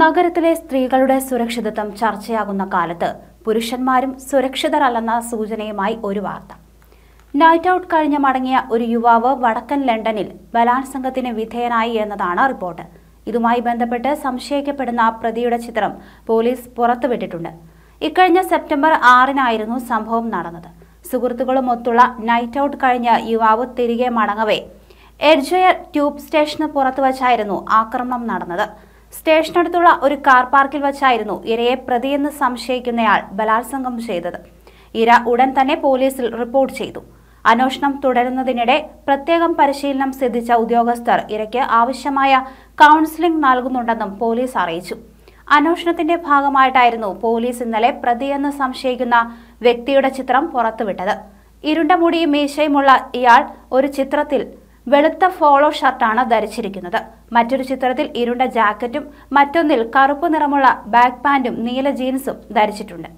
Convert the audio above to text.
നഗരത്തിലെ സ്ത്രീകളുടെ സുരക്ഷിതത്വം ചർച്ചയാകുന്ന കാലത്ത് പുരുഷന്മാരും സുരക്ഷിതരല്ലെന്ന സൂചനയുമായി ഒരു വാർത്ത നൈറ്റ് ഔട്ട് കഴിഞ്ഞ് മടങ്ങിയ ഒരു യുവാവ് വടക്കൻ ലണ്ടനിൽ ബലാത്സംഗത്തിന് വിധേയനായി എന്നതാണ് റിപ്പോർട്ട് ഇതുമായി ബന്ധപ്പെട്ട് സംശയിക്കപ്പെടുന്ന പ്രതിയുടെ ചിത്രം പോലീസ് പുറത്തുവിട്ടിട്ടുണ്ട് ഇക്കഴിഞ്ഞ സെപ്റ്റംബർ ആറിനായിരുന്നു സംഭവം നടന്നത് സുഹൃത്തുക്കളും ഒത്തുള്ള നൈറ്റ് ഔട്ട് കഴിഞ്ഞ യുവാവ് തിരികെ മടങ്ങവേ എഡ്ജയർ ട്യൂബ് സ്റ്റേഷന് പുറത്തു ആക്രമണം നടന്നത് സ്റ്റേഷനടുത്തുള്ള ഒരു കാർ പാർക്കിൽ വച്ചായിരുന്നു ഇരയെ പ്രതിയെന്ന് സംശയിക്കുന്നയാൾ ബലാത്സംഗം ചെയ്തത് ഇര ഉടൻ തന്നെ പോലീസിൽ റിപ്പോർട്ട് ചെയ്തു അന്വേഷണം തുടരുന്നതിനിടെ പ്രത്യേകം പരിശീലനം സിദ്ധിച്ച ഉദ്യോഗസ്ഥർ ഇരയ്ക്ക് ആവശ്യമായ കൗൺസിലിംഗ് നൽകുന്നുണ്ടെന്നും പോലീസ് അറിയിച്ചു അന്വേഷണത്തിന്റെ ഭാഗമായിട്ടായിരുന്നു പോലീസ് ഇന്നലെ പ്രതിയെന്ന് സംശയിക്കുന്ന വ്യക്തിയുടെ ചിത്രം പുറത്തുവിട്ടത് ഇരുണ്ട മുടിയും മീശയുമുള്ള ഇയാൾ ഒരു ചിത്രത്തിൽ വെളുത്ത ഫോളോ ഷർട്ടാണ് ധരിച്ചിരിക്കുന്നത് മറ്റൊരു ചിത്രത്തിൽ ഇരുണ്ട ജാക്കറ്റും മറ്റൊന്നിൽ കറുപ്പ് നിറമുള്ള ബാക്ക് പാൻറ്റും നീല ജീൻസും ധരിച്ചിട്ടുണ്ട്